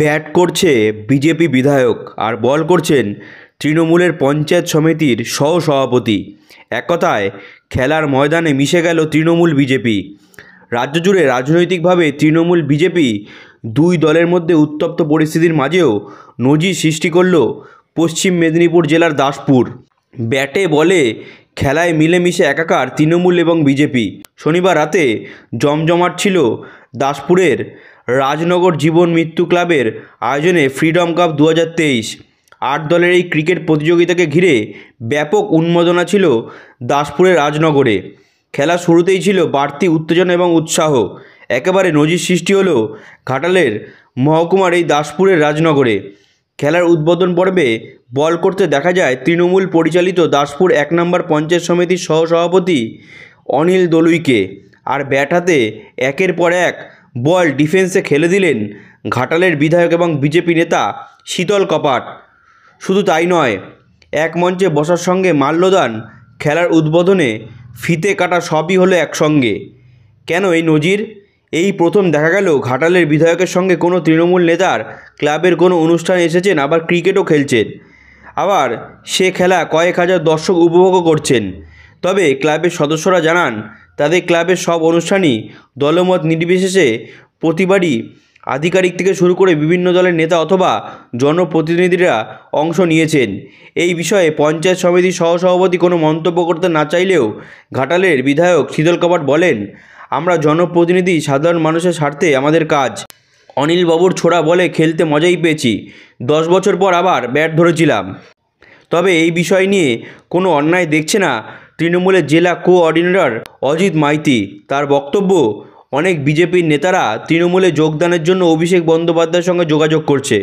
bat করছে BJP বিধায়ক আর বল করছেন তৃণমূলের পঞ্চায়েত সমিতির সহ সভাপতি একথায় খেলার ময়দানে মিশে গেল তৃণমূল বিজেপি রাজ্য জুড়ে রাজনৈতিকভাবে তৃণমূল বিজেপি দুই দলের মধ্যে উত্তপ্ত পরিস্থিতির মাঝেও নজির সৃষ্টি করল পশ্চিম মেদিনীপুর জেলার দাসপুর ব্যাটে বলে খেলায় মিলেমিশে একাকার তৃণমূল এবং বিজেপি শনিবার রাতে জমজমাট ছিল দাসপুরের রাজনগর জীবন মৃত্যু ক্লাবের আয়োজনে ফ্রিডম কাপ দু আট দলের এই ক্রিকেট প্রতিযোগিতাকে ঘিরে ব্যাপক উন্মোদনা ছিল দাসপুরের রাজনগরে খেলা শুরুতেই ছিল বাড়তি উত্তেজনা এবং উৎসাহ একেবারে নজির সৃষ্টি হলো ঘাটালের মহকুমার এই দাসপুরের রাজনগরে খেলার উদ্বোধন পর্বে বল করতে দেখা যায় তৃণমূল পরিচালিত দাসপুর এক নম্বর পঞ্চায়েত সমিতির সহসভাপতি অনিল দলুইকে আর ব্যাট হাতে একের পর এক বল ডিফেন্সে খেলে দিলেন ঘাটালের বিধায়ক এবং বিজেপি নেতা শীতল কপাট শুধু তাই নয় এক মঞ্চে বসার সঙ্গে মাল্যদান খেলার উদ্বোধনে ফিতে কাটা সবই হলো একসঙ্গে কেন এই নজির এই প্রথম দেখা গেল ঘাটালের বিধায়কের সঙ্গে কোনো তৃণমূল নেতার ক্লাবের কোনো অনুষ্ঠানে এসেছেন আবার ক্রিকেটও খেলছেন আবার সে খেলা কয়েক হাজার দর্শক উপভোগও করছেন তবে ক্লাবের সদস্যরা জানান তাদের ক্লাবের সব অনুষ্ঠানই দলমত নির্বিশেষে প্রতিবারই আধিকারিক থেকে শুরু করে বিভিন্ন দলের নেতা অথবা জনপ্রতিনিধিরা অংশ নিয়েছেন এই বিষয়ে পঞ্চায়েত সমিতির সহসভাপতি কোনো মন্তব্য করতে না চাইলেও ঘাটালের বিধায়ক শীতল কবাট বলেন আমরা জনপ্রতিনিধি সাধারণ মানুষের স্বার্থে আমাদের কাজ অনিল বাবুর ছোড়া বলে খেলতে মজাই পেয়েছি দশ বছর পর আবার ব্যাট ধরেছিলাম তবে এই বিষয় নিয়ে কোনো অন্যায় দেখছে না তৃণমূলের জেলা কোঅর্ডিনেটর অজিত মাইতি তার বক্তব্য অনেক বিজেপির নেতারা তৃণমূলে যোগদানের জন্য অভিষেক বন্দ্যোপাধ্যায়ের সঙ্গে যোগাযোগ করছে